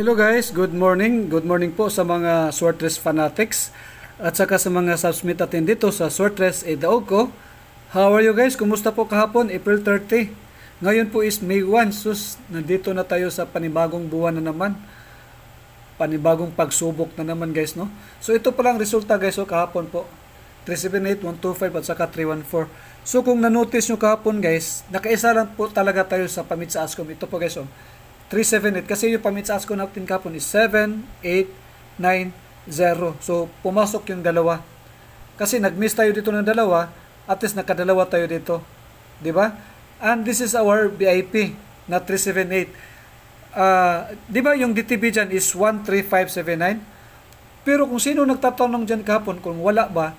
Hello guys, good morning. Good morning po sa mga short fanatics at saka sa mga submit atin dito sa short race How are you guys? Kumusta po kahapon? April 30. Ngayon po is May 1. Sus, nandito na tayo sa panibagong buwan na naman. Panibagong pagsubok na naman guys, no? So ito pa lang resulta guys, so oh, kahapon po. 378, 125 at saka 314. So kung nanotice nyo kahapon guys, nakaisa lang po talaga tayo sa pamit sa ASCOM. Ito po guys, oh. So, 378 kasi yung pamitsas ko natin kapon is 7890 So, pumasok yung dalawa. Kasi nag tayo dito ng dalawa, at least nakadalawa tayo dito. di ba? And this is our VIP na 378. Uh, ah, di ba yung DTB dyan is 13579? Pero kung sino nagtatanong dyan kapon kung wala ba,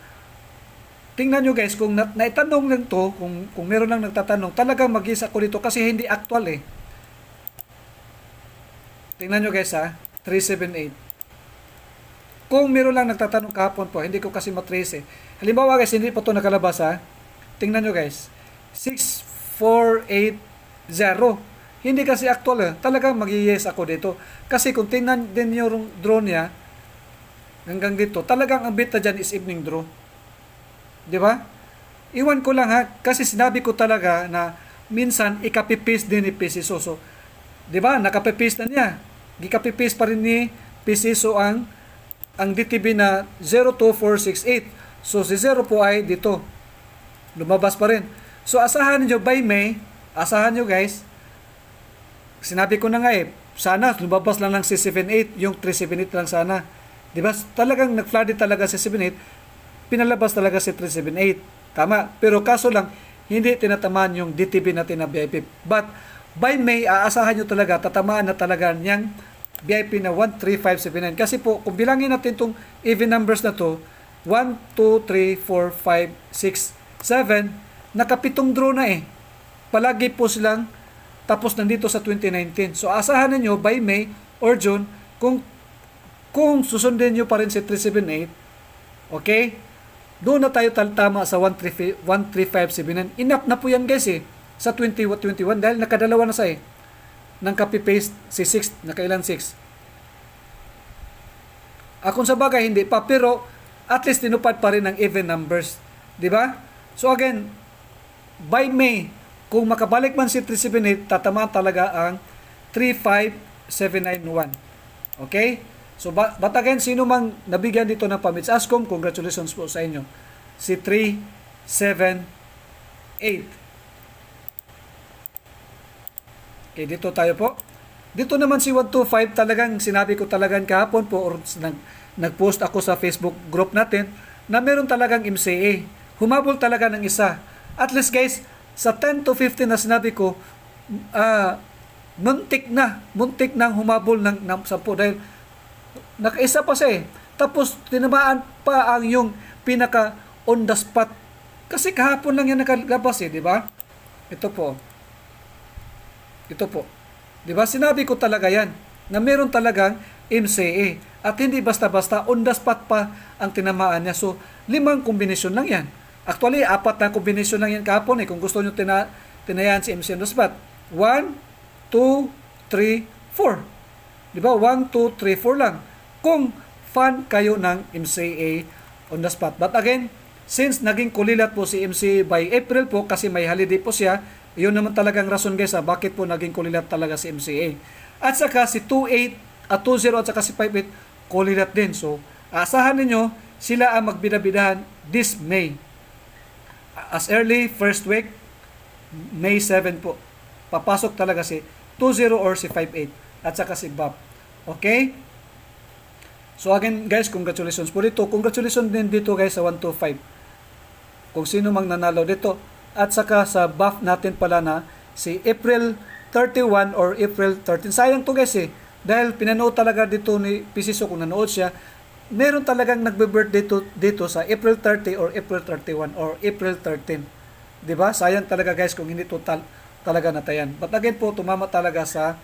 tingnan nyo guys, kung na naitanong lang to, kung, kung meron lang nagtatanong, talagang mag-isa ko dito kasi hindi actual eh. Tingnan nyo guys ha, 378. Kung meron lang nagtatanong kahapon po, hindi ko kasi matrace eh. Halimbawa guys, hindi po ito nakalabas ha. Tingnan nyo guys, 6480. Hindi kasi actual eh. Talagang mag-yes ako dito. Kasi kung tingnan din yung drone niya, hanggang dito, talagang ang beta dyan is evening draw. Di ba? Iwan ko lang ha, kasi sinabi ko talaga na minsan ikapipis din ni Pisiso. So, di ba? Nakapipis na niya gikapipis pa rin ni PC so ang ang DTB na 02468. So si 0 po ay dito. Lumabas pa rin. So asahan niyo by May, asahan niyo guys. Sinabi ko na nga eh, sana lumabas lang ng 678, yung 378 lang sana. 'Di ba? Talagang nag-flooded talaga si 78. Pinalabas talaga si 378. Tama, pero kaso lang hindi tinatamaan yung DTB na VIP. But by May, aasahan nyo talaga, tatamaan na talaga niyang VIP na 13579. Kasi po, kung bilangin natin itong even numbers na to 1, 2, 3, 4, 5, 6, 7, nakapitong draw na eh. Palagi po silang tapos nandito sa 2019. So, asahan niyo by May or June kung kung susundin niyo pa rin si 378, okay? Doon na tayo tama sa 13579. Enough na po yan guys eh sa 2021 dahil nakadalawa na sa eh. ng copy-paste si 6, nakailan 6. Akong sa bagay, hindi pa. Pero at least tinupad pa rin ang even numbers. Di ba? So again, by May, kung makabalik man si 378, tatamaan talaga ang 35791. Okay? So, but, again, sino mang nabigyan dito ng pamits ASCOM, congratulations po sa inyo. Si 378. Okay, eh, dito tayo po. Dito naman si 125 talagang sinabi ko talagang kahapon po or nag, nag-post ako sa Facebook group natin na meron talagang MCA. Humabol talaga ng isa. At least guys, sa 10 to 15 na sinabi ko, uh, muntik na, muntik nang humabol ng, ng 10 dahil nakaisa pa siya eh. Tapos tinamaan pa ang yung pinaka on the spot. Kasi kahapon lang yan nakalabas eh, di ba? Ito po. Ito po. 'Di ba sinabi ko talaga 'yan na meron talagang MCA at hindi basta-basta on the spot pa ang tinamaan niya. So, limang kombinasyon lang 'yan. Actually, apat na kombinasyon lang 'yan kahapon eh kung gusto niyo tina tinayaan si MCA on the spot. 1 2 3 4. 'Di ba? 1 2 3 4 lang. Kung fan kayo ng MCA on the spot. But again, since naging kulilat po si MCA by April po kasi may holiday po siya, yun naman talagang rason guys ha, ah, bakit po naging kulilat talaga si MCA. At saka si 28 at 20 at saka si 58 kulilat din. So asahan niyo sila ang magbidabidahan this May. As early first week May 7 po. Papasok talaga si 20 or si 58 at saka si Bob. Okay? So again guys, congratulations po dito. Congratulations din dito guys sa 125. Kung sino mang nanalo dito, at saka sa buff natin pala na si April 31 or April 13. Sayang to guys eh. Dahil pinanood talaga dito ni Pisiso kung nanood siya, meron talagang nagbe-birthday dito, dito sa April 30 or April 31 or April 13. 'Di ba? Sayang talaga guys kung hindi total talaga natayan. But again po, tumama talaga sa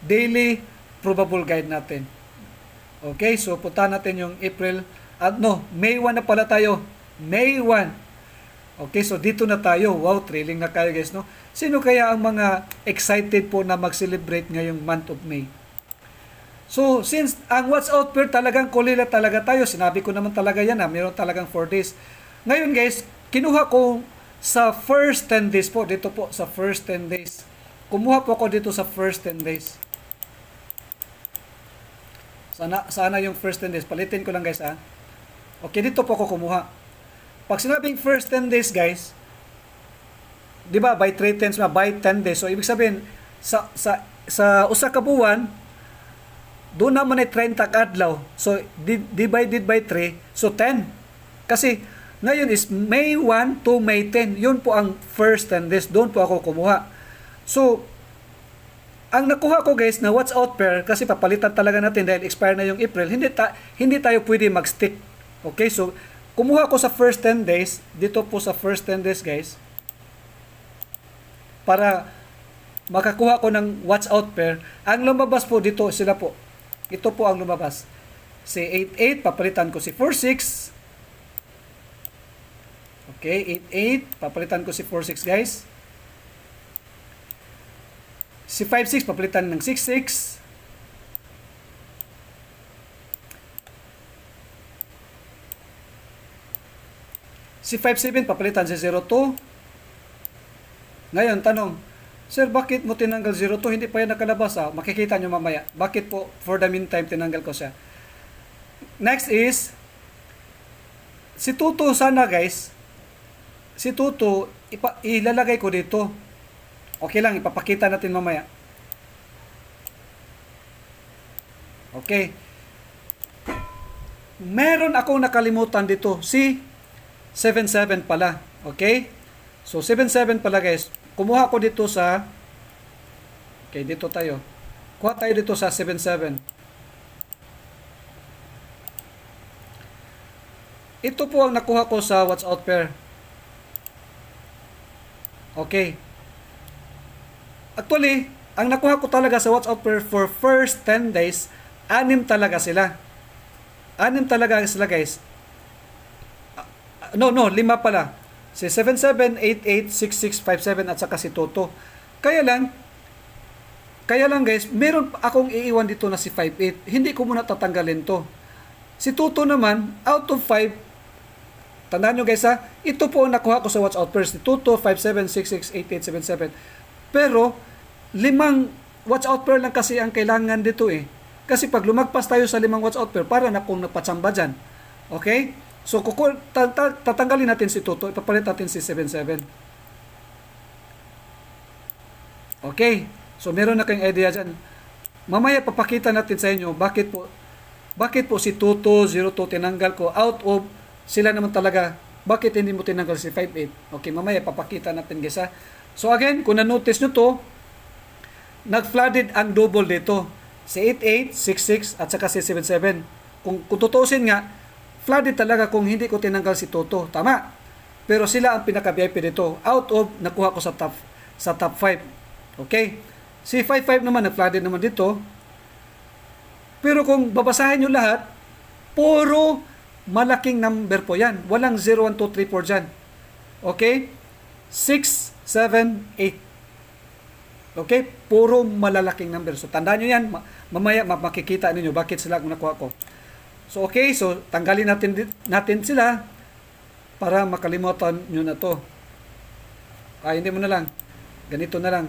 daily probable guide natin. Okay, so punta natin yung April at ah, no, May 1 na pala tayo. May 1. Okay, so dito na tayo. Wow, thrilling na kayo guys, no? Sino kaya ang mga excited po na mag-celebrate ngayong month of May? So, since ang what's out pair talagang kulila talaga tayo, sinabi ko naman talaga yan, ha? meron talagang 4 days. Ngayon guys, kinuha ko sa first 10 days po, dito po sa first 10 days. Kumuha po ako dito sa first 10 days. Sana, sana yung first 10 days. Palitin ko lang guys ha. Okay, dito po ako kumuha. Pag sinabing first 10 days, guys, di ba, by 3 tenths, ah, by 10 days. So, ibig sabihin, sa, sa, sa usa ka buwan, doon naman ay 30 kadlaw. So, divided by 3, so 10. Kasi, ngayon is May 1 to May 10. Yun po ang first 10 days. Doon po ako kumuha. So, ang nakuha ko guys na what's out pair, kasi papalitan talaga natin dahil expire na yung April, hindi, ta hindi tayo pwede mag-stick. Okay, so Kumuha ko sa first 10 days, dito po sa first 10 days guys, para makakuha ko ng watch out pair. Ang lumabas po dito, sila po. Ito po ang lumabas. Si 88, papalitan ko si 46. Okay, 88, papalitan ko si 46 guys. Si 56, papalitan ng 66. Si 57 papalitan sa 02. Ngayon, tanong, Sir, bakit mo tinanggal 02? Hindi pa yan nakalabas. Ah. Makikita nyo mamaya. Bakit po, for the meantime, tinanggal ko siya. Next is, si Tuto sana guys, si Tuto, ipa, ilalagay ko dito. Okay lang, ipapakita natin mamaya. Okay. Meron akong nakalimutan dito. Si 77 pala. Okay? So, 77 pala guys. Kumuha ko dito sa, okay, dito tayo. Kuha tayo dito sa 77. Ito po ang nakuha ko sa what's out pair. Okay. Actually, ang nakuha ko talaga sa what's out pair for first 10 days, anim talaga sila. Anim talaga sila guys no, no, lima pala. Si 77886657 at saka si Toto. Kaya lang, kaya lang guys, meron akong iiwan dito na si 58. Hindi ko muna tatanggalin to. Si Toto naman, out of 5, tandaan nyo guys ha, ito po ang nakuha ko sa Watch Out First. Si Toto, 57668877. Pero, limang watch out pair lang kasi ang kailangan dito eh. Kasi pag lumagpas tayo sa limang watch out pair, para na kung napatsamba dyan. Okay? So, kuku, tatanggalin natin si Toto. Ipapalit natin si 77. Okay. So, meron na kayong idea diyan. Mamaya papakita natin sa inyo bakit po bakit po si Toto 02 tinanggal ko out of sila naman talaga bakit hindi mo tinanggal si 58? Okay, mamaya papakita natin guys ha. So again, kung na-notice nyo to, nag-flooded ang double dito. Si 88, 66 at saka si 77. Kung, kung nga, flooded talaga kung hindi ko tinanggal si Toto. Tama. Pero sila ang pinaka-VIP dito. Out of, nakuha ko sa top, sa top 5. Okay? Si 5-5 naman, nag-flooded naman dito. Pero kung babasahin nyo lahat, puro malaking number po yan. Walang 0, 1, 2, 3, 4 dyan. Okay? 6, 7, 8. Okay? Puro malalaking number. So, tandaan nyo yan. Mamaya makikita ninyo bakit sila nakuha ko. So okay, so tanggalin natin natin sila para makalimutan nyo na to. Ah, hindi mo na lang. Ganito na lang.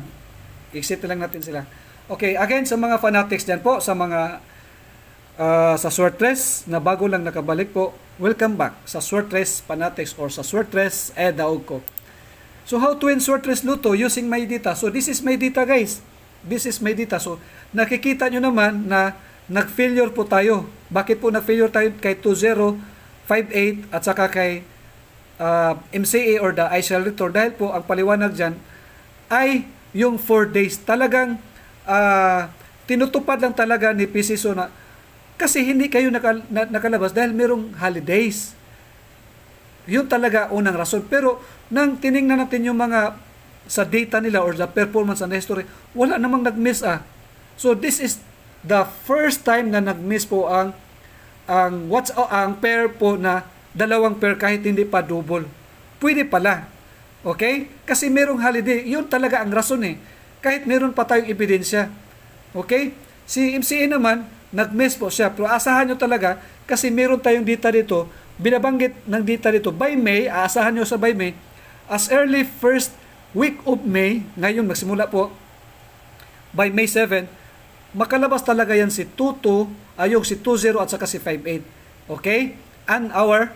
Exit na lang natin sila. Okay, again, sa mga fanatics dyan po, sa mga uh, sa Sortress na bago lang nakabalik po, welcome back sa Sortress Fanatics or sa Sortress Eda daog So how to win Sortress Luto using my data. So this is my data guys. This is my data. So nakikita nyo naman na nag-failure po tayo. Bakit po nag-failure tayo kay 2058 at saka kay uh, ah, MCA or the ICL Rector? Dahil po ang paliwanag dyan ay yung 4 days. Talagang uh, tinutupad lang talaga ni PCSO na kasi hindi kayo nakal- na- nakalabas dahil merong holidays. Yun talaga unang rason. Pero nang tiningnan natin yung mga sa data nila or the performance and history, wala namang nag-miss ah. So this is the first time na nag-miss po ang ang what's oh, ang pair po na dalawang pair kahit hindi pa double. Pwede pala. Okay? Kasi merong holiday. Yun talaga ang rason eh. Kahit meron pa tayong ebidensya. Okay? Si MCA naman, nag-miss po siya. Pero asahan niyo talaga kasi meron tayong data dito. Binabanggit ng data dito. By May, aasahan niyo sa by May, as early first week of May, ngayon magsimula po, by May 7, makalabas talaga yan si 22, ayog si 20 at saka si 58. Okay? And our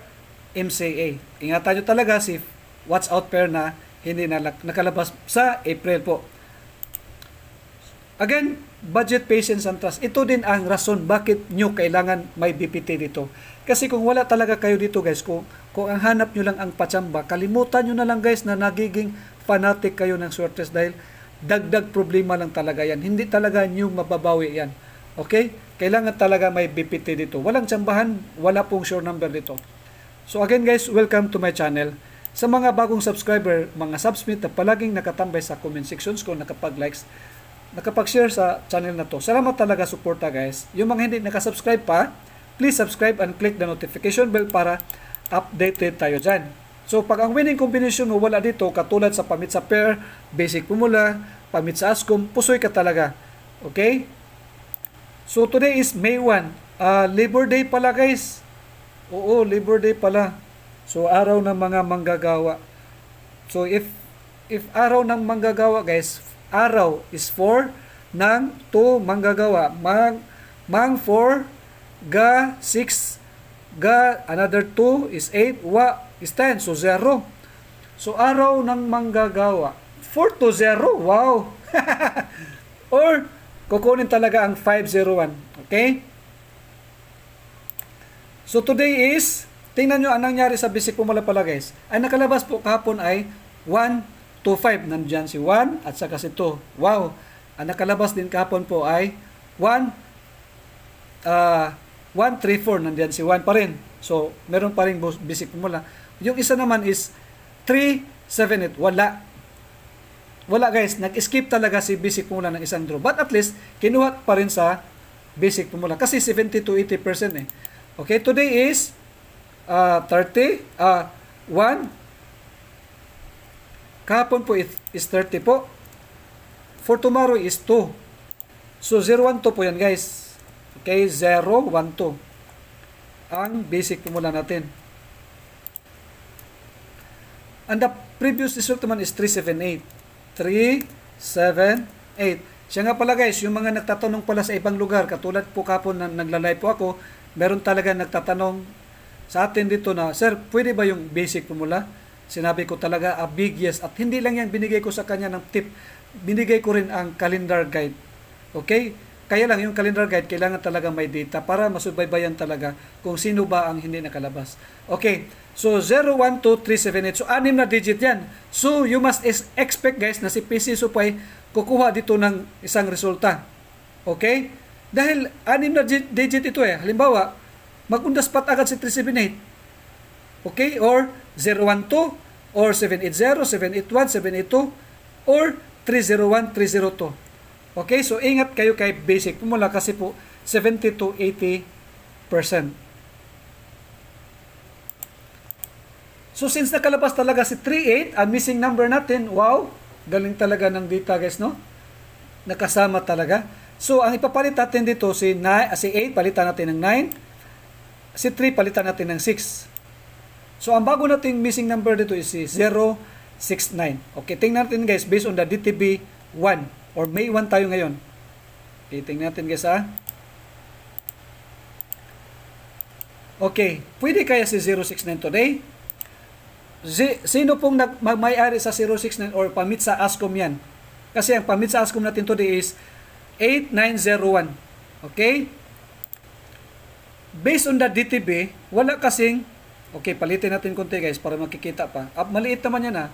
MCA. Ingatan nyo talaga si watch out pair na hindi na nakalabas sa April po. Again, budget, patience, and trust. Ito din ang rason bakit nyo kailangan may BPT dito. Kasi kung wala talaga kayo dito guys, kung, kung ang hanap nyo lang ang pachamba, kalimutan nyo na lang guys na nagiging fanatic kayo ng swertes dahil dagdag problema lang talaga yan. Hindi talaga new mababawi yan. Okay? Kailangan talaga may BPT dito. Walang sambahan, wala pong sure number dito. So again guys, welcome to my channel. Sa mga bagong subscriber, mga subsmit na palaging nakatambay sa comment sections ko, nakapag-likes, nakapag-share sa channel na to. Salamat talaga suporta guys. Yung mga hindi nakasubscribe pa, please subscribe and click the notification bell para updated tayo dyan. So pag ang winning combination mo wala dito, katulad sa pamit sa pair, basic pumula, pamit sa ascom, pusoy ka talaga. Okay? So today is May 1. Uh, ah, Labor Day pala guys. Oo, Labor Day pala. So araw ng mga manggagawa. So if if araw ng manggagawa guys, araw is for ng to manggagawa. Mang mang for ga 6 ga another 2 is 8 wa stand. So, 0. So, araw ng manggagawa. 4 to 0. Wow! Or, kukunin talaga ang 501. Okay? So, today is, tingnan nyo anong nangyari sa bisik po pala guys. Ang nakalabas po kahapon ay 1, 2, 5. Nandyan si 1 at saka si 2. Wow! Ang nakalabas din kahapon po ay 1, uh, 1, 3, 4. Nandyan si 1 pa rin. So, meron pa rin basic formula. Yung isa naman is 378. Wala. Wala guys. Nag-skip talaga si basic formula ng isang draw. But at least, kinuhat pa rin sa basic formula. Kasi 70 to 80% eh. Okay, today is uh, 30. Uh, 1. Kahapon po is 30 po. For tomorrow is 2. So 012 po yan guys. Okay, 012 ang basic formula natin. And the previous result naman is 378. 378. Siya nga pala guys, yung mga nagtatanong pala sa ibang lugar, katulad po kapon na naglalay po ako, meron talaga nagtatanong sa atin dito na, Sir, pwede ba yung basic formula? Sinabi ko talaga a big yes. At hindi lang yan, binigay ko sa kanya ng tip. Binigay ko rin ang calendar guide. Okay? Kaya lang yung calendar guide, kailangan talaga may data para masubaybayan talaga kung sino ba ang hindi nakalabas. Okay, so 012378. So anim na digit yan. So you must expect guys na si PC Supay kukuha dito ng isang resulta. Okay? Dahil anim na digit ito eh. Halimbawa, mag-undaspat agad si 378. Okay? Or 012 or 780, 781, 782 or 301, 302. Okay, so ingat kayo kay basic Pumula kasi po 70 to 80%. So since nakalabas talaga si 38, ang missing number natin, wow, galing talaga ng data guys, no? Nakasama talaga. So ang ipapalit natin dito si 9, ah, si 8 palitan natin ng 9, si 3 palitan natin ng 6. So ang bago nating missing number dito is si 069. Okay, tingnan natin guys based on the DTB 1. Or may 1 tayo ngayon. Dating natin guys ha. Ah. Okay, pwede kaya si 069 today? Z sino pong may-ari sa 069 or pamit sa ASCOM yan? Kasi ang pamit sa ASCOM natin today is 8901. Okay? Based on the DTB, wala kasing Okay, palitin natin konti guys para makikita pa. Up, maliit naman yan ha. Ah.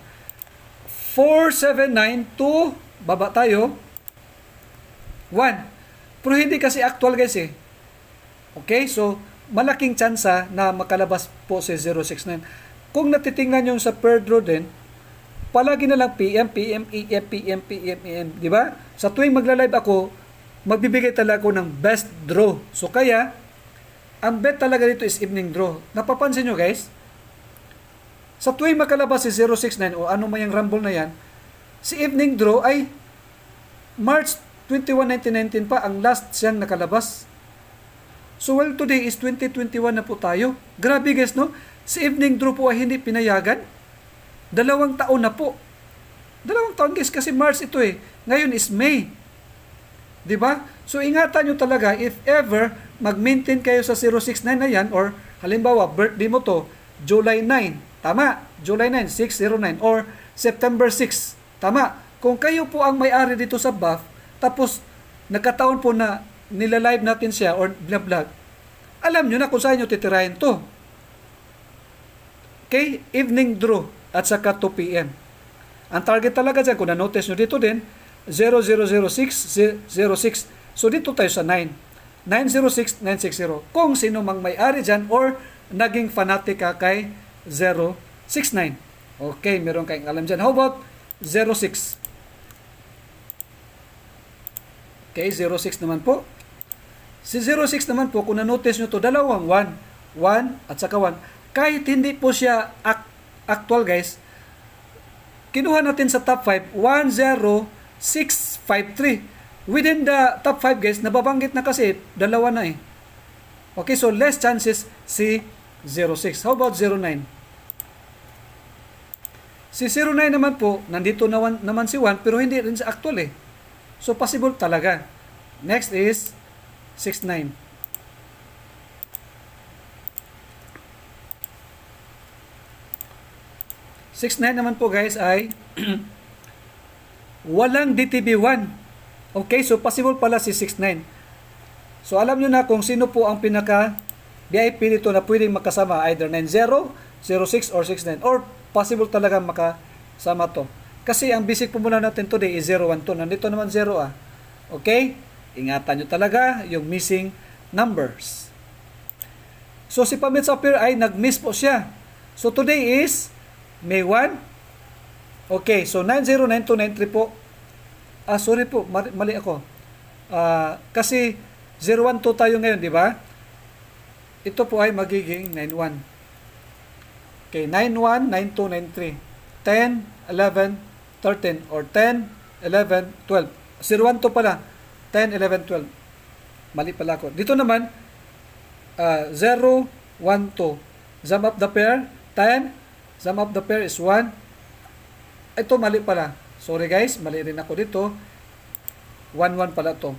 4792 baba tayo. 1. Pero hindi kasi actual guys eh. Okay, so malaking tsansa na makalabas po si 069. Kung natitingnan yung sa third row din, palagi na lang PM, PM, EM, PM, PM, EM. Di ba? Sa tuwing magla-live ako, magbibigay talaga ako ng best draw. So kaya, ang bet talaga dito is evening draw. Napapansin nyo guys? Sa tuwing makalabas si 069 o ano may yung rumble na yan, si Evening Draw ay March 21, 1919 pa ang last siyang nakalabas. So well today is 2021 na po tayo. Grabe guys no, si Evening Draw po ay hindi pinayagan. Dalawang taon na po. Dalawang taon guys kasi March ito eh. Ngayon is May. 'Di ba? So ingatan niyo talaga if ever mag-maintain kayo sa 069 na yan or halimbawa birthday mo to July 9. Tama, July 9, 609 or September 6. Tama, kung kayo po ang may-ari dito sa BAF, tapos nagkataon po na nilalive natin siya or binablog, alam nyo na kung saan nyo titirahin to. Okay? Evening draw at saka 2 p.m. Ang target talaga dyan, kung na-notice nyo dito din, 000606. So dito tayo sa 9. 906, 960. Kung sino mang may-ari dyan or naging fanatic ka kay 069. Okay, meron kayong alam dyan. How about 06. Okay, 06 naman po. Si 06 naman po, kung na-notice nyo to dalawang 1, 1 at saka 1. Kahit hindi po siya actual guys, kinuha natin sa top 5, 1, 6, 5, Within the top 5 guys, nababanggit na kasi dalawa na eh. Okay, so less chances si 06. How about 09? Si 09 naman po, nandito naman, naman si 1 pero hindi rin sa actual eh. So possible talaga. Next is 69. 69 naman po guys ay walang DTB1. Okay, so possible pala si 69. So alam nyo na kung sino po ang pinaka VIP nito na pwedeng magkasama either 90, 06 or 69 or possible talaga makasama to. Kasi ang basic po muna natin today is 0, 1, 2. Nandito naman 0 ah. Okay? Ingatan nyo talaga yung missing numbers. So si Pamit Sapir ay nag-miss po siya. So today is May 1. Okay, so 909293 po. Ah, sorry po, mali ako. Ah, kasi 012 tayo ngayon, di ba? Ito po ay magiging 91. Okay, 9, 1, 9, 2, 9, 3. 10, 11, 13. Or 10, 11, 12. 0, 1, 2 pala. 10, 11, 12. Mali pala ako. Dito naman, uh, 0, 1, 2. Sum up the pair, 10. Sum up the pair is 1. Ito mali pala. Sorry guys, mali rin ako dito. 1, 1 pala to.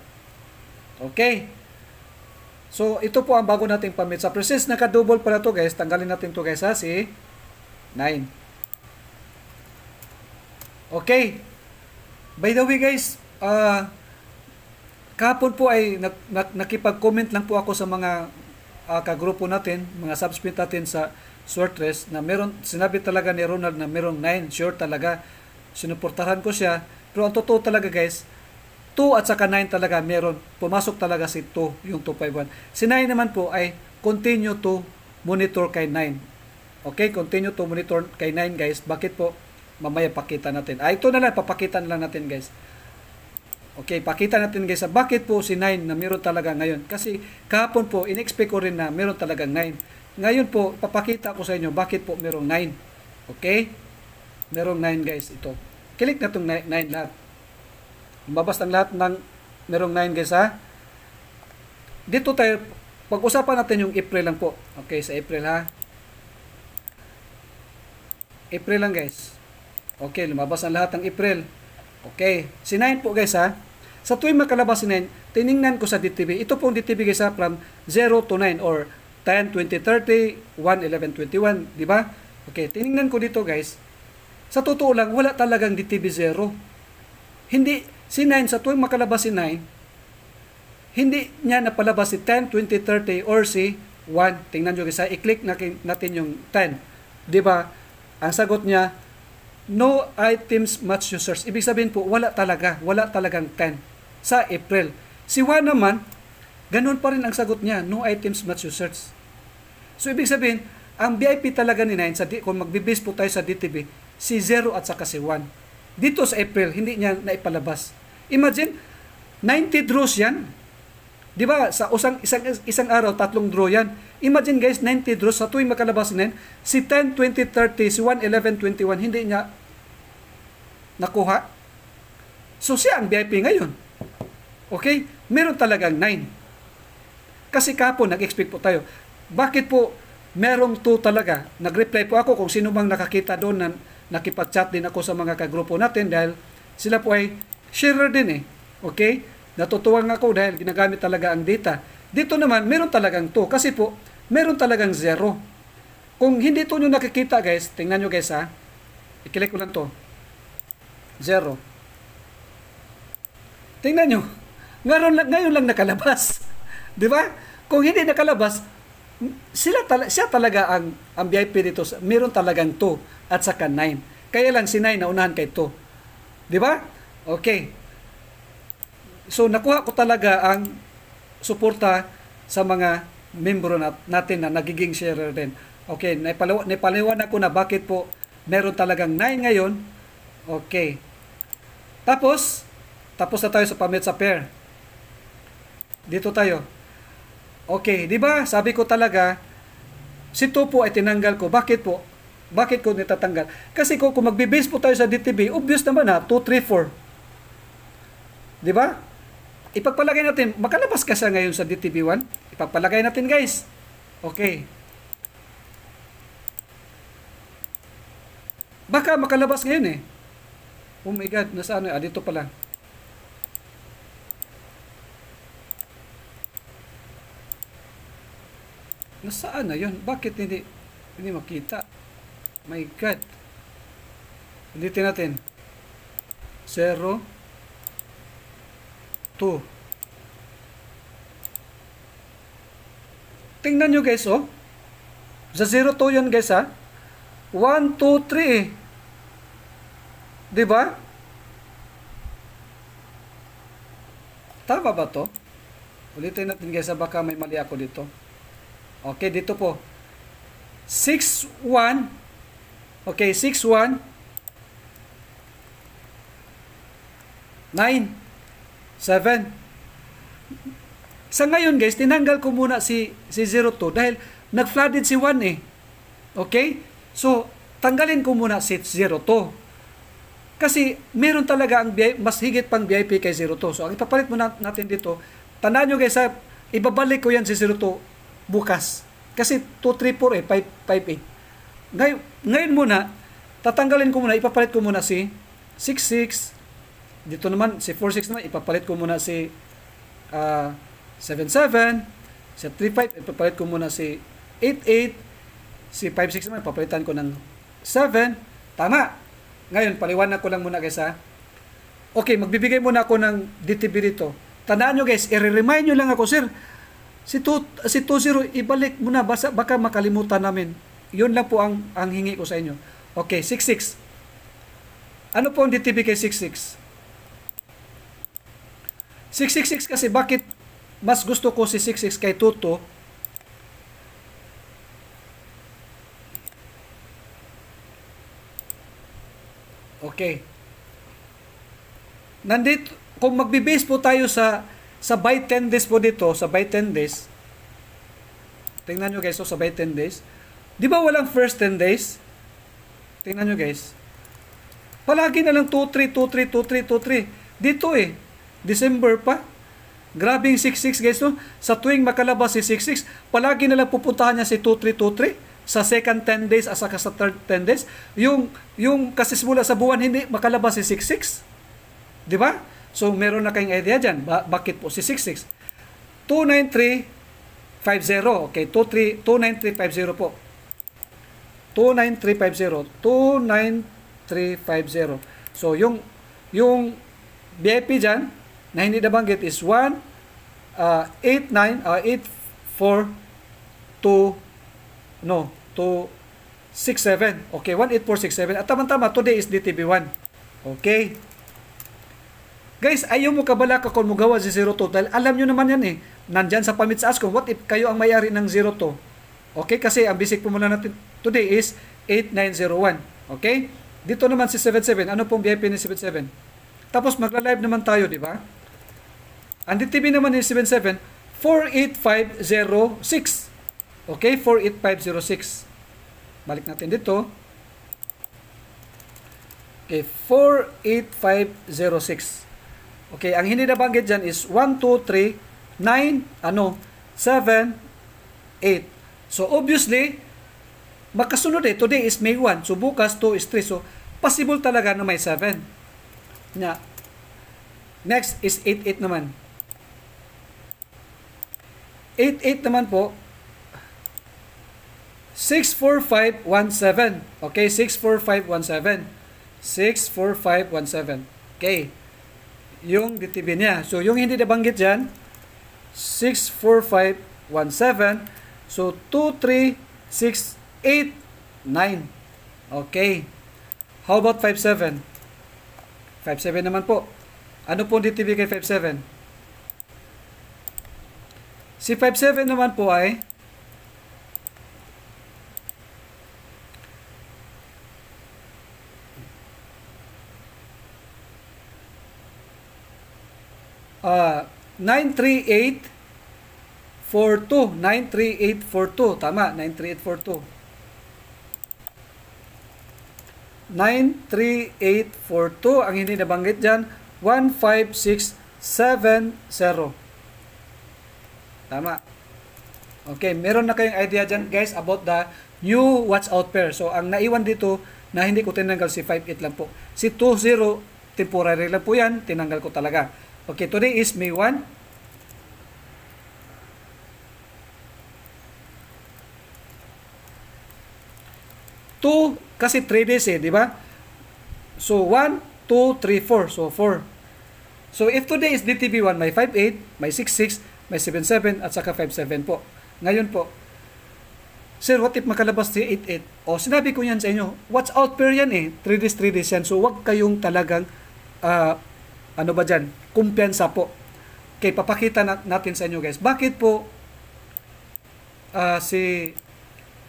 Okay. So, ito po ang bago nating pamit. Sa process, nakadouble pala to guys. Tanggalin natin to guys ha, si 9. Okay. By the way guys, uh, kahapon po ay nak nak nakipag-comment lang po ako sa mga uh, kagrupo natin, mga subscript natin sa short na meron, sinabi talaga ni Ronald na merong 9 sure talaga sinuportahan ko siya pero ang totoo talaga guys 2 at saka 9 talaga meron. Pumasok talaga si 2, yung 251. Si 9 naman po ay continue to monitor kay 9. Okay, continue to monitor kay 9 guys. Bakit po? Mamaya pakita natin. Ah, ito na lang, papakita na lang natin guys. Okay, pakita natin guys, bakit po si 9 na meron talaga ngayon? Kasi kahapon po, in-expect ko rin na meron talaga 9. Ngayon po, papakita ko sa inyo bakit po merong 9. Okay? Merong 9 guys, ito. Click na itong 9 lahat. Lumabas ang lahat ng merong 9 guys ha. Dito tayo, pag-usapan natin yung April lang po. Okay, sa April ha. April lang guys. Okay, lumabas ang lahat ng April. Okay, si 9 po guys ha. Sa tuwing makalabas si 9, tiningnan ko sa DTV. Ito pong DTV guys ha, from 0 to 9 or 10, 20, 30, 1, 11, 21. Di ba? Okay, tiningnan ko dito guys. Sa totoo lang, wala talagang DTV 0. Hindi, Si 9, sa tuwing makalabas si 9, hindi niya napalabas si 10, 20, 30, or si 1. Tingnan nyo kasi, i-click natin yung 10. ba? Diba? Ang sagot niya, no items match users. Ibig sabihin po, wala talaga, wala talagang 10 sa April. Si 1 naman, ganun pa rin ang sagot niya, no items match users. So ibig sabihin, ang VIP talaga ni 9, sa, kung magbibase po tayo sa DTB, si 0 at saka si 1. Dito sa April, hindi niya naipalabas. Imagine, 90 draws yan. Di ba? Sa usang, isang, isang araw, tatlong draw yan. Imagine guys, 90 draws. Sa tuwing makalabas na yan, si 10, 20, 30, si 1, 11, 21, hindi niya nakuha. So siya ang VIP ngayon. Okay? Meron talagang 9. Kasi kapo, nag-expect po tayo. Bakit po merong 2 talaga? Nag-reply po ako kung sino bang nakakita doon na nakipag-chat din ako sa mga kagrupo natin dahil sila po ay sharer din eh. Okay? Natutuwang ako dahil ginagamit talaga ang data. Dito naman, meron talagang 2 kasi po, meron talagang 0. Kung hindi to nyo nakikita guys, tingnan nyo guys ha. Ikilik ko lang to. 0. Tingnan nyo. Ngayon lang, ngayon lang nakalabas. Di ba? Kung hindi nakalabas, sila tala, siya talaga ang, ang VIP dito. Meron talagang 2 at saka 9. Kaya lang si 9 naunahan kay 2. Di ba? Okay. So nakuha ko talaga ang suporta sa mga membro natin na nagiging sharer din. Okay, naipaliwa, naipaliwanag ako na bakit po meron talagang 9 ngayon. Okay. Tapos, tapos na tayo sa pamit sa pair. Dito tayo. Okay, di ba? Sabi ko talaga, si 2 po ay tinanggal ko. Bakit po? Bakit ko nitatanggal? Kasi kung, kung magbe-base po tayo sa DTB, obvious naman ha, 2, 3, 4. Di ba? Ipagpalagay natin, makalabas ka siya ngayon sa dtv 1 Ipagpalagay natin guys. Okay. Baka makalabas ngayon eh. Oh my God, nasaan? Ah, dito pala. Nasaan na yun? Bakit hindi, hindi makita? My God. Ulitin natin. Zero to. Tingnan nyo guys, oh. Sa 0, 2 yun guys, ha. 1, 2, 3, eh. Diba? Tama ba to? Ulitin natin guys, ha. Ah, baka may mali ako dito. Okay, dito po. 6, 1. Okay, 6, 1. 9. Seven. Sa ngayon guys, tinanggal ko muna si, si 02 dahil nag-flooded si 1 eh. Okay? So, tanggalin ko muna si 02. Kasi meron talaga ang mas higit pang VIP kay 02. So, ang ipapalit muna natin dito, tandaan nyo guys, ibabalik ko yan si 02 bukas. Kasi 2, eh, 5, Ngayon, ngayon muna, tatanggalin ko muna, ipapalit ko muna si 66, dito naman si 46 na ipapalit ko muna si uh, ah, 77 si 35 ipapalit ko muna si 88 si 56 naman papalitan ko ng 7 tama ngayon paliwanag ko lang muna guys ha okay magbibigay muna ako ng DTB dito tandaan nyo guys i-remind nyo lang ako sir si, two, si 20 ibalik muna basa, baka makalimutan namin yun lang po ang, ang hingi ko sa inyo okay 66 ano po ang DTB kay 66 666 kasi bakit mas gusto ko si 66 kay Toto? Okay. Nandito, kung magbe-base po tayo sa sa by 10 days po dito, sa by 10 days, tingnan nyo guys, so sa by 10 days, di ba walang first 10 days? Tingnan nyo guys. Palagi na lang 2-3, 2-3, 2-3, 2-3. Dito eh, December pa. Grabing 66 guys no. Sa tuwing makalabas si 66, palagi nalang pupuntahan niya si 2323 sa second 10 days as sa third 10 days. Yung yung kasi simula sa buwan hindi makalabas si 66. 'Di ba? So meron na kayong idea diyan ba, bakit po si 66. 29350. Okay, 23 29350 po. 29350. 29350. So yung yung VIP diyan na hindi nabanggit is 1, uh, 8, 9, uh, 8, 4, 2, no, 2, 6, 7. Okay, 1, 8, 4, 6, 7. At tama-tama, today is DTB 1. Okay. Guys, ayaw mo kabala ka kung magawa si 02 dahil alam nyo naman yan eh. Nandyan sa pamits ask kung what if kayo ang mayari ng 02. Okay, kasi ang basic po muna natin today is 8901. Okay? Dito naman si 77. Ano pong VIP ni 77? Tapos magla-live naman tayo, di ba? Ang DTP naman is 77 48506. Okay, 48506. Balik natin dito. Okay, 48506. Okay, ang hindi nabanggit dyan is 1239 ano, 78. So, obviously, magkasunod eh. Today is May 1. So, bukas 2 is 3. So, possible talaga na may 7. Yeah. Next is 88 naman. 88 naman po, 64517. Okay, 64517. 64517. Okay. Yung DTB niya. So, yung hindi nabanggit diyan 64517. So, 23689. Okay. How about 57? 57 naman po. Ano po DTB kay 57? Si 57 naman po ay uh, 93842 93842 tama 93842 93842 ang hindi nabanggit diyan 15670 Tama. Okay, meron na kayong idea dyan guys about the new watch out pair. So ang naiwan dito na hindi ko tinanggal si 5.8 lang po. Si 2.0 temporary lang po yan, tinanggal ko talaga. Okay, today is May 1. Two, kasi 3 days eh, di ba? So, 1, 2, 3, 4. So, 4. So, if today is DTB 1, may 5.8, 8, may 6, may 7.7 at saka 5.7 po. Ngayon po, Sir, what if makalabas si 8.8? O sinabi ko yan sa inyo, watch out pair yan eh. 3 days, 3 days yan. So, wag kayong talagang, uh, ano ba dyan, kumpiyansa po. Okay, papakita na, natin sa inyo guys. Bakit po uh, si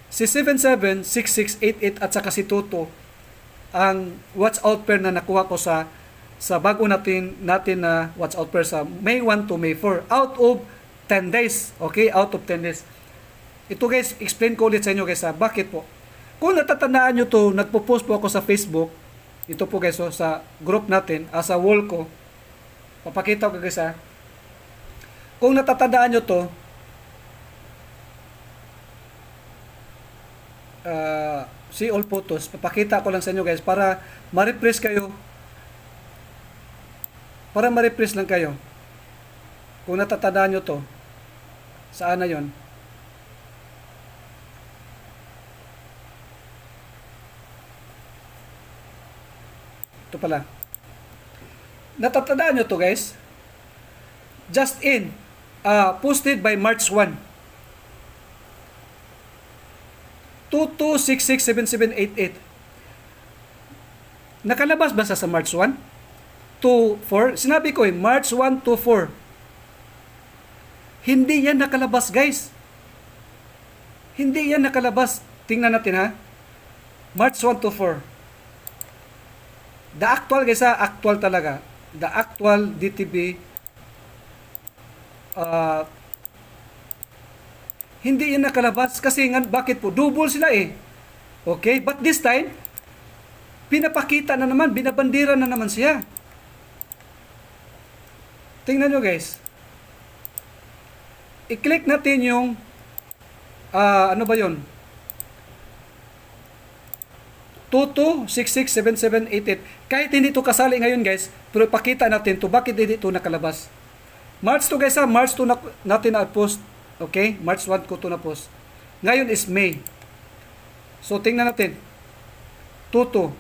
si 77, 6688 at saka si Toto ang watch out pair na nakuha ko sa sa bago natin natin na uh, watch out prayer sa May 1 to May 4 out of 10 days. Okay, out of 10 days. Ito guys, explain ko ulit sa inyo guys ha, bakit po. Kung natatandaan nyo to, nagpo-post po ako sa Facebook, ito po guys, so, oh, sa group natin, as ah, a wall ko, papakita ko guys ha. Kung natatandaan nyo to, uh, ah, see all photos, papakita ko lang sa inyo guys, para ma-refresh kayo para ma-refresh lang kayo. Kung natatandaan nyo to, saan na yon? Ito pala. Natatandaan nyo to guys. Just in. Uh, posted by March 1. 22667788. Nakalabas ba sa March 1? 2, 4. Sinabi ko eh, March 1 to 4. Hindi yan nakalabas, guys. Hindi yan nakalabas. Tingnan natin ha. March 1 to 4. The actual, guys ha, actual talaga. The actual DTB uh, hindi yan nakalabas kasi nga, bakit po? Double sila eh. Okay, but this time, pinapakita na naman, binabandira na naman siya. Tingnan nyo guys. I-click natin yung uh, ano ba yun? 22667788. Kahit hindi to kasali ngayon guys, pero pakita natin to bakit hindi to nakalabas. March 2 guys ha, March 2 na, natin na-post. Okay, March 1 ko to na-post. Ngayon is May. So tingnan natin. 22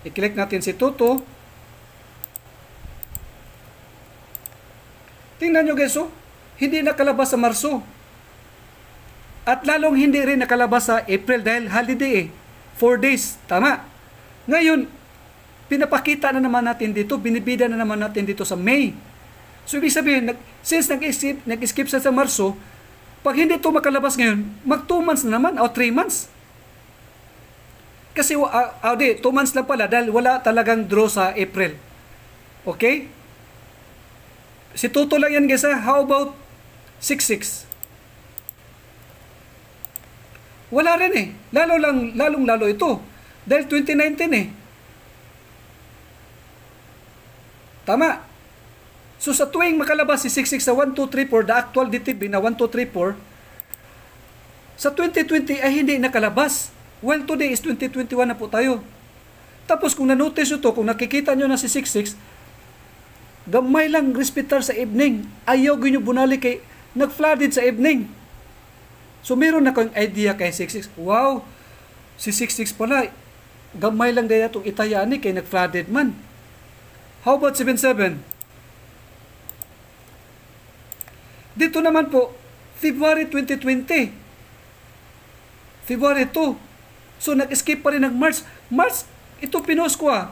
I-click natin si 22 Tingnan nyo guys, oh, hindi nakalabas sa Marso. At lalong hindi rin nakalabas sa April dahil holiday eh. Four days, tama. Ngayon, pinapakita na naman natin dito, binibida na naman natin dito sa May. So, ibig sabihin, since nag-skip, nag-skip sa, sa Marso, pag hindi ito makalabas ngayon, mag 2 months na naman o 3 months. Kasi, uh, oh, di, 2 months lang pala dahil wala talagang draw sa April. Okay? Si Toto lang yan guys ha. How about 6-6? Wala rin eh. Lalo lang, lalong lalo ito. Dahil 2019 eh. Tama. So sa tuwing makalabas si 66 sa 1234, the actual DTB na 1234, sa 2020 ay hindi nakalabas. Well, today is 2021 na po tayo. Tapos kung nanotice nyo to, kung nakikita nyo na si 66, gamay lang respetar sa evening ayaw ginyo bunali kay nagflooded sa evening so meron na kong idea kay 66 wow si 66 pala gamay lang dahil itong ni kay nagflooded man how about 77 dito naman po February 2020 February 2 so nag-escape pa rin ng March March ito pinos ko ah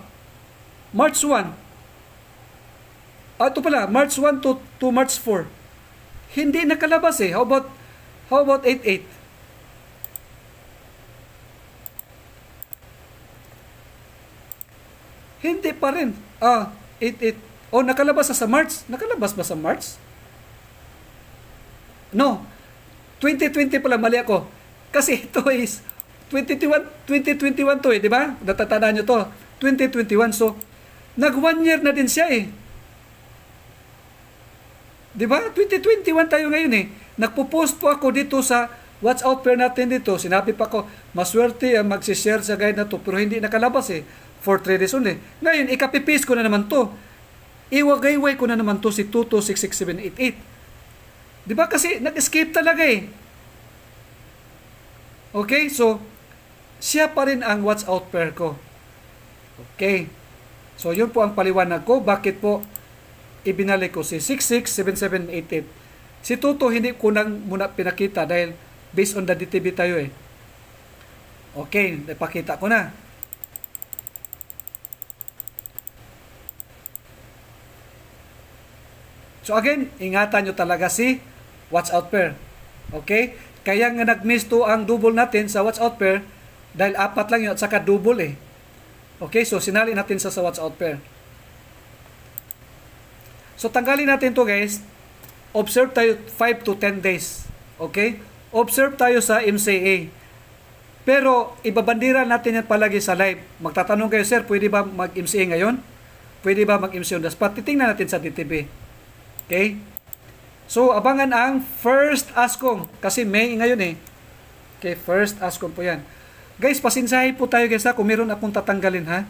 March 1 Ah, ito pala, March 1 to, to March 4. Hindi nakalabas eh. How about, how about 8-8? Hindi pa rin. Ah, 8-8. Oh, nakalabas sa March. Nakalabas ba sa March? No. 2020 pala, mali ako. Kasi ito is 2021, 2021 to eh, di ba? Natatanda nyo to. 2021. So, nag one year na din siya eh. Di ba? 2021 tayo ngayon eh. Nagpo-post po ako dito sa Watch out prayer natin dito. Sinabi pa ko, maswerte ang magsishare sa guide na to. Pero hindi nakalabas eh. For 3 days only. Ngayon, ikapipis ko na naman to. Iwagayway ko na naman to si 2266788. Di ba? Kasi nag-escape talaga eh. Okay? So, siya pa rin ang watch out prayer ko. Okay? So, yun po ang paliwanag ko. Bakit po ibinalik ko si 667788. Si Toto hindi ko nang muna pinakita dahil based on the DTB tayo eh. Okay, napakita ko na. So again, ingatan nyo talaga si watch out pair. Okay? Kaya nga nag-miss to ang double natin sa watch out pair dahil apat lang yun at saka double eh. Okay, so sinali natin sa, sa watch out pair. So tanggalin natin to guys. Observe tayo 5 to 10 days. Okay? Observe tayo sa MCA. Pero ibabandira natin yan palagi sa live. Magtatanong kayo, sir, pwede ba mag-MCA ngayon? Pwede ba mag-MCA on the spot? Titingnan natin sa DTV. Okay? So, abangan ang first askong. Kasi May ngayon eh. Okay, first ASCOM po yan. Guys, pasinsahin po tayo guys ha kung meron akong tatanggalin ha.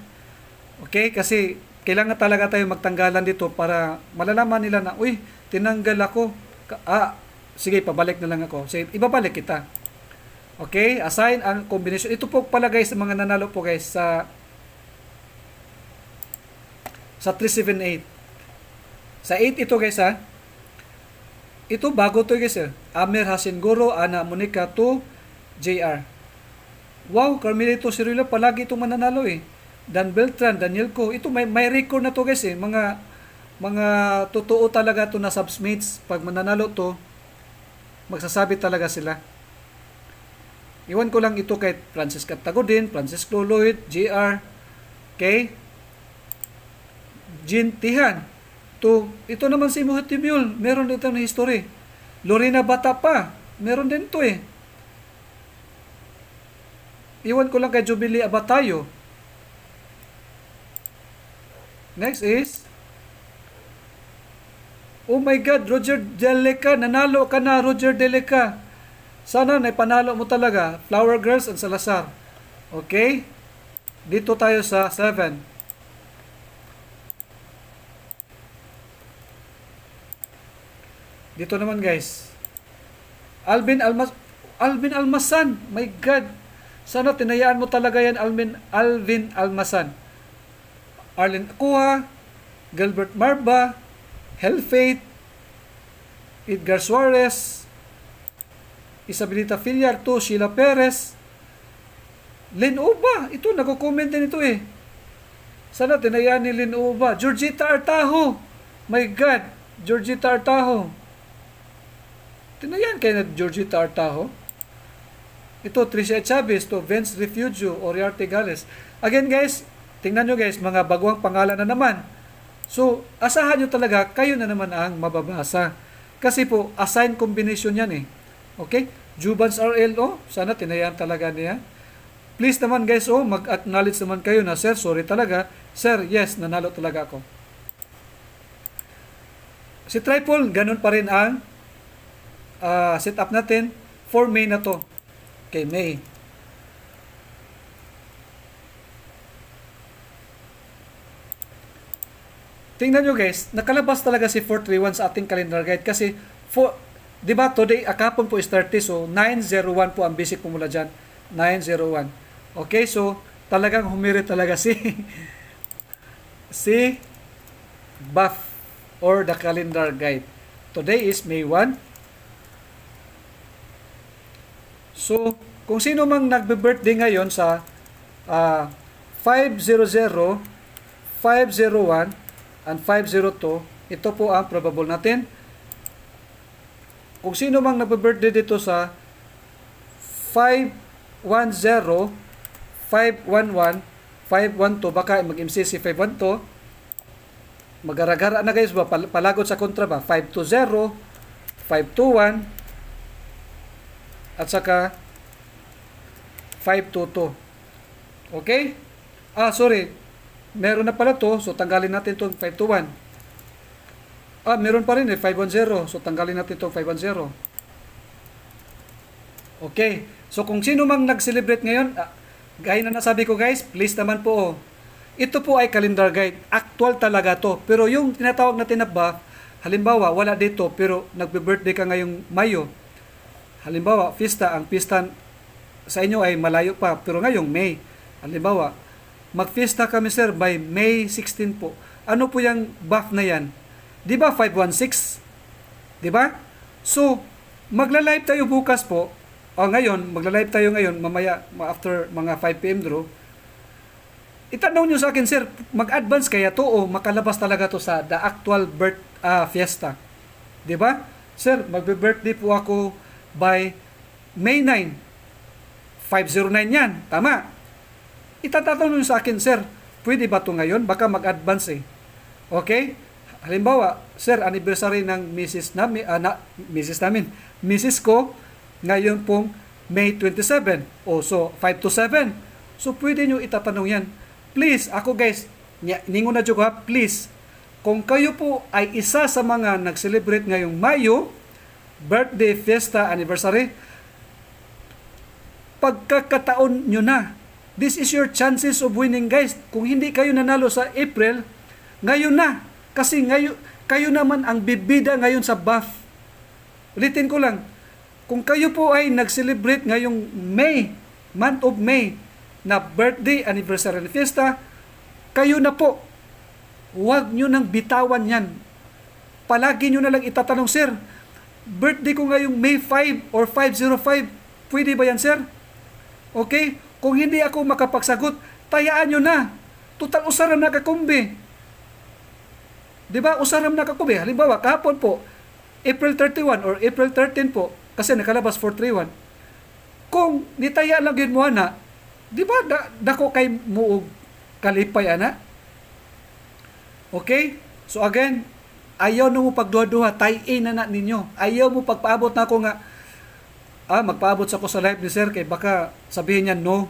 Okay, kasi kailangan talaga tayo magtanggalan dito para malalaman nila na, uy, tinanggal ako. Ah, sige, pabalik na lang ako. Sige, ibabalik kita. Okay, assign ang combination. Ito po pala guys, mga nanalo po guys sa sa 378. Sa 8 ito guys ha. Ito bago to guys eh. Amir Hasin Guru, Ana Monica to JR. Wow, Carmelito Cirillo palagi itong mananalo eh. Dan Beltran, Daniel Co. Ito may, may record na to guys eh. Mga, mga totoo talaga to na submates. Pag mananalo to, magsasabi talaga sila. Iwan ko lang ito kay Francis Captagodin, Francis Lloyd, JR, kay Jin Tihan. To, ito naman si Muhit Timul, meron dito na history. Lorena Bata pa, meron din to eh. Iwan ko lang kay Jubilee Abatayo, Next is, Oh my God, Roger Deleca, nanalo ka na, Roger Deleca. Sana na panalo mo talaga, Flower Girls and Salazar. Okay? Dito tayo sa 7. Dito naman guys. Alvin Almas Alvin Almasan. My God. Sana tinayaan mo talaga yan Alvin Alvin Almasan. Arlen Acua, Gilbert Marba, Hell Edgar Suarez, Isabelita Fillarto, Sheila Perez, Lin Uba. Ito, nagko-comment din ito eh. Sana tinayaan ni Lin Uba. Georgita Artaho. My God, Georgita Artaho. Tinayaan kayo na Georgita Artaho. Ito, Tricia Chavez to Vince Refugio, Oriarte Gales. Again guys, Tingnan nyo guys, mga bagong pangalan na naman. So, asahan nyo talaga, kayo na naman ang mababasa. Kasi po, assign combination yan eh. Okay? Jubans RL, oh, sana tinayaan talaga niya. Please naman guys, oh, mag-acknowledge naman kayo na, Sir, sorry talaga. Sir, yes, nanalo talaga ako. Si Triple, ganun pa rin ang uh, setup natin for May na to. Okay, May. tingnan nyo guys, nakalabas talaga si 431 sa ating calendar guide kasi for, di ba today, akapon po is 30 so 901 po ang basic po mula dyan 901 okay so talagang humirit talaga si si buff or the calendar guide today is May 1 so kung sino mang nagbe-birthday ngayon sa uh, 500 501 and 502, ito po ang probable natin. Kung sino mang nagbe-birthday dito sa 510, 511, 512, baka mag-MC si 512, magaragara na guys ba, palagod sa kontra ba, 520, 521, at saka 522. Okay? Ah, sorry meron na pala to, so tanggalin natin itong 521. Ah, meron pa rin eh, 510. So tanggalin natin itong 510. Okay. So kung sino mang nag-celebrate ngayon, ah, gaya na nasabi ko guys, please naman po. Oh. Ito po ay calendar guide. Actual talaga to. Pero yung tinatawag natin na ba, halimbawa wala dito pero nagbe-birthday ka ngayong Mayo. Halimbawa, pista, ang pista sa inyo ay malayo pa pero ngayong May. Halimbawa, Magfiesta kami sir by May 16 po. Ano po yung buff na yan? Di ba 516? Di ba? So, magla-live tayo bukas po. O ngayon, magla-live tayo ngayon, mamaya after mga 5 p.m. draw. Itanong nyo sa akin, sir, mag-advance kaya to o makalabas talaga to sa the actual birth uh, fiesta? Di ba? Sir, magbe-birthday po ako by May 9. 509 yan. Tama. Itatanong sa akin, sir, pwede ba to ngayon? Baka mag-advance eh. Okay? Halimbawa, sir, anniversary ng Mrs. Ah, namin, uh, na, Mrs. namin, Mrs. ko, ngayon pong May 27. O so, 5 to 7. So, pwede nyo itatanong yan. Please, ako guys, ningon na dyan ha, please, kung kayo po ay isa sa mga nag-celebrate ngayong Mayo, birthday, fiesta, anniversary, pagkakataon nyo na This is your chances of winning guys. Kung hindi kayo nanalo sa April, ngayon na. Kasi ngayon, kayo naman ang bibida ngayon sa BAF. Ulitin ko lang, kung kayo po ay nag-celebrate ngayong May, month of May, na birthday, anniversary, fiesta, kayo na po. Huwag nyo nang bitawan yan. Palagi nyo na lang itatanong, Sir, birthday ko ngayong May 5 or 505, pwede ba yan, Sir? Okay? Kung hindi ako makapagsagot, tayaan nyo na. Tutal usaram na kakumbi. Di ba? Usaram na kakumbi. Halimbawa, kahapon po, April 31 or April 13 po, kasi nakalabas 431. Kung nitaya lang yun mo na, di ba da, dako kay muog kalipay ana? Okay? So again, ayaw na mo pagduha-duha, tie-in na na ninyo. Ayaw mo pagpaabot na ako nga, ah, magpaabot sa ko sa life ni sir kay baka sabihin niya no.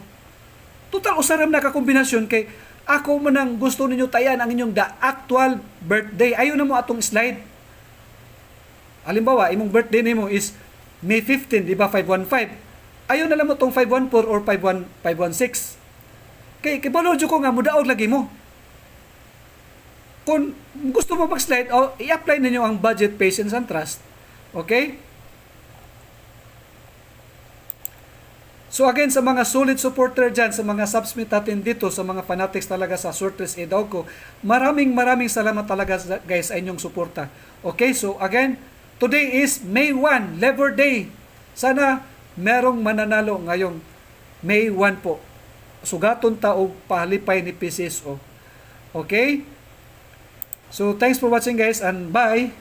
Total usaram na ka kombinasyon kay ako man ang gusto ninyo tayan ang inyong the actual birthday. Ayo na mo atong slide. Halimbawa, imong birthday nimo is May 15, di ba 515. Ayo na lang mo tong 514 or 51 516. Kay kibalo ko nga mudaog lagi mo kung gusto mo mag-slide, oh, i-apply ninyo ang budget, patience, and trust. Okay? So again, sa mga solid supporter dyan, sa mga subs natin dito, sa mga fanatics talaga sa Sortres Edoco, maraming maraming salamat talaga guys sa inyong suporta. Okay, so again, today is May 1, Labor Day. Sana merong mananalo ngayong May 1 po. Sugaton taog pahalipay ni PCSO. Okay? So thanks for watching guys and bye!